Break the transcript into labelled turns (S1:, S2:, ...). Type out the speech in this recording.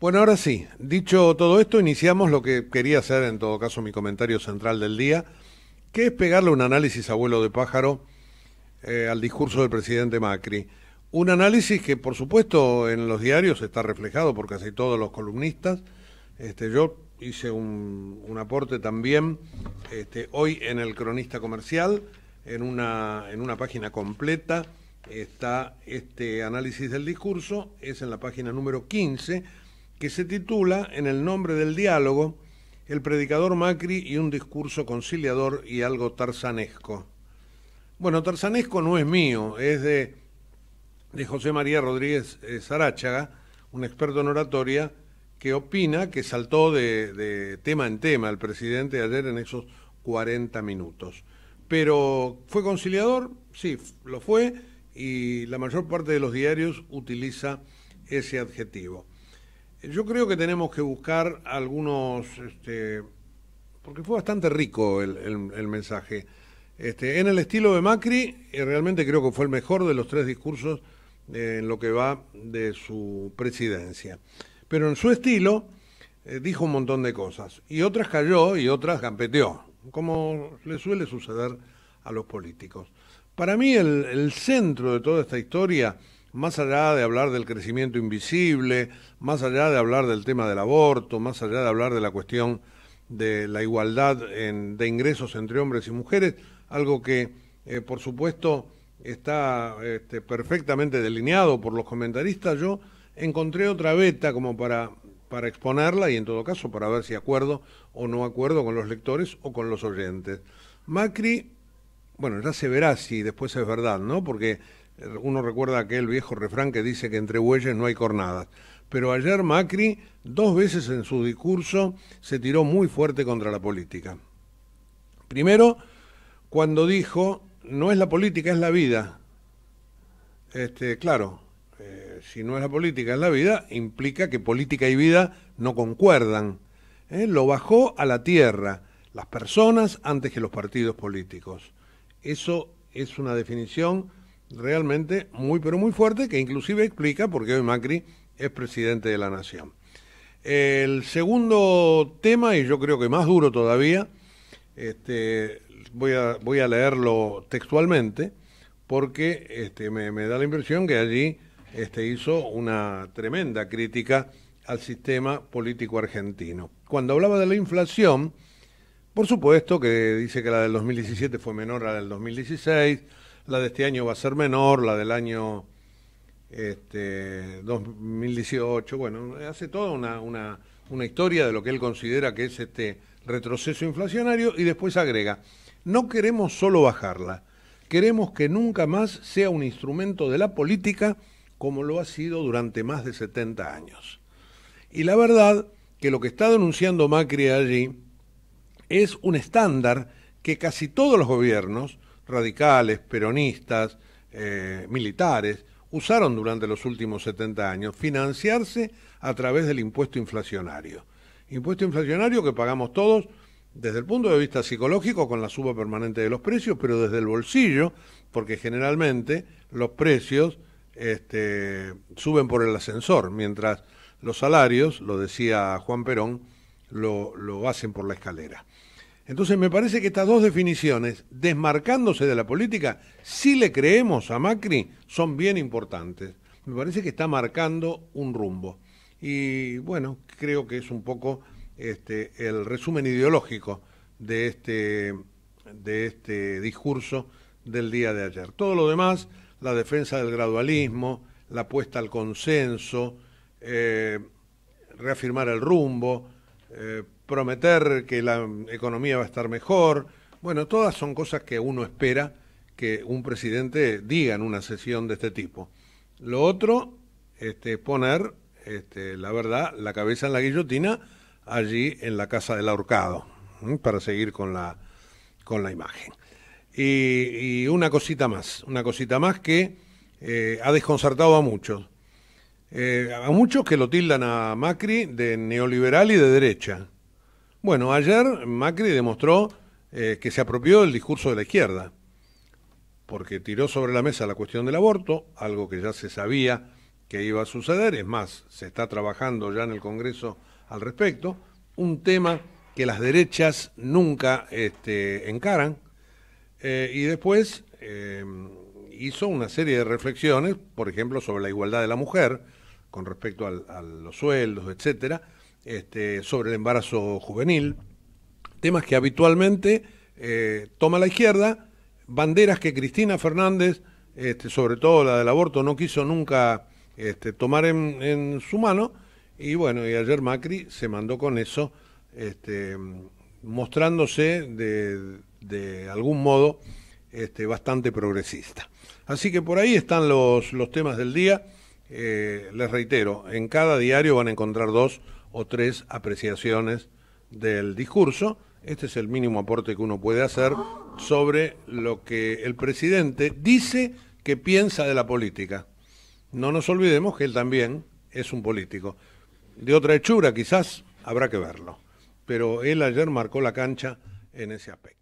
S1: Bueno, ahora sí, dicho todo esto, iniciamos lo que quería hacer en todo caso mi comentario central del día, que es pegarle un análisis abuelo de pájaro eh, al discurso del presidente Macri. Un análisis que por supuesto en los diarios está reflejado por casi todos los columnistas. Este, yo hice un, aporte también este, hoy en el Cronista Comercial, en una, en una página completa está este análisis del discurso, es en la página número 15 que se titula, en el nombre del diálogo, El predicador Macri y un discurso conciliador y algo tarzanesco. Bueno, tarzanesco no es mío, es de, José María Rodríguez eh, saráchaga un experto en oratoria, que opina que saltó de, de tema en tema el presidente ayer en esos 40 minutos. Pero, ¿fue conciliador? Sí, lo fue, y la mayor parte de los diarios utiliza ese adjetivo. Yo creo que tenemos que buscar algunos, este, porque fue bastante rico el, mensaje. Este, en el estilo de Macri, eh, realmente creo que fue el mejor de los tres discursos eh, en lo que va de su presidencia. Pero en su estilo eh, dijo un montón de cosas y otras cayó y otras gampeteó, como le suele suceder a los políticos. Para mí el centro de toda esta historia más allá de hablar del crecimiento invisible, más allá de hablar del tema del aborto, más allá de hablar de la cuestión de la igualdad de ingresos entre hombres y mujeres, algo que, eh, por supuesto, está este, perfectamente delineado por los comentaristas, yo encontré otra beta como para, para exponerla y en todo caso para ver si acuerdo o no acuerdo con los lectores o con los oyentes. Macri, bueno, ya se verá si después es verdad, ¿no? Porque uno recuerda aquel viejo refrán que dice que entre bueyes no hay cornadas. Pero ayer Macri dos veces en su discurso se tiró muy fuerte contra la política. Primero, cuando dijo, no es la política, es la vida. Este, claro, eh, si no es la política, es la vida, implica que política y vida no concuerdan. ¿eh? Lo bajó a la tierra, las personas antes que los partidos políticos. Eso es una definición realmente muy, pero muy fuerte, que inclusive explica por qué hoy Macri es presidente de la nación. El segundo tema, y yo creo que más duro todavía, este, voy, a, leerlo textualmente, porque este, me, da la impresión que allí este, hizo una tremenda crítica al sistema político argentino. Cuando hablaba de la inflación, por supuesto que dice que la del 2017 fue menor a la del 2016, la de este año va a ser menor, la del año 2018. Este, bueno, hace toda una, una, una historia de lo que él considera que es este retroceso inflacionario y después agrega, no queremos solo bajarla, queremos que nunca más sea un instrumento de la política como lo ha sido durante más de 70 años. Y la verdad que lo que está denunciando Macri allí es un estándar que casi todos los gobiernos, radicales, peronistas, eh, militares, usaron durante los últimos 70 años, financiarse a través del impuesto inflacionario. Impuesto inflacionario que pagamos todos desde el punto de vista psicológico con la suba permanente de los precios, pero desde el bolsillo, porque generalmente los precios este, suben por el ascensor, mientras los salarios, lo decía Juan Perón, lo hacen por la escalera. Entonces me parece que estas dos definiciones, desmarcándose de la política, si le creemos a Macri, son bien importantes. Me parece que está marcando un rumbo. Y bueno, creo que es un poco este, el resumen ideológico de este, de este discurso del día de ayer. Todo lo demás, la defensa del gradualismo, la apuesta al consenso, eh, reafirmar el rumbo, eh, prometer que la economía va a estar mejor. Bueno, todas son cosas que uno espera que un presidente diga en una sesión de este tipo. Lo otro, este, poner, este, la verdad, la cabeza en la guillotina allí en la casa del ahorcado, para seguir con la, con la imagen. Y, y, una cosita más, una cosita más que eh, ha desconcertado a muchos. Eh, a muchos que lo tildan a Macri de neoliberal y de derecha. Bueno, ayer Macri demostró eh, que se apropió el discurso de la izquierda, porque tiró sobre la mesa la cuestión del aborto, algo que ya se sabía que iba a suceder, es más, se está trabajando ya en el Congreso al respecto, un tema que las derechas nunca este, encaran, eh, y después eh, hizo una serie de reflexiones, por ejemplo, sobre la igualdad de la mujer con respecto a los sueldos, etcétera, este, sobre el embarazo juvenil, temas que habitualmente eh, toma la izquierda, banderas que Cristina Fernández, este, sobre todo la del aborto, no quiso nunca este, tomar en, su mano, y bueno, y ayer Macri se mandó con eso, mostrándose de, algún modo bastante progresista. Así que por ahí están los temas del día. Eh, les reitero, en cada diario van a encontrar dos o tres apreciaciones del discurso. Este es el mínimo aporte que uno puede hacer sobre lo que el presidente dice que piensa de la política. No nos olvidemos que él también es un político. De otra hechura quizás habrá que verlo, pero él ayer marcó la cancha en ese aspecto.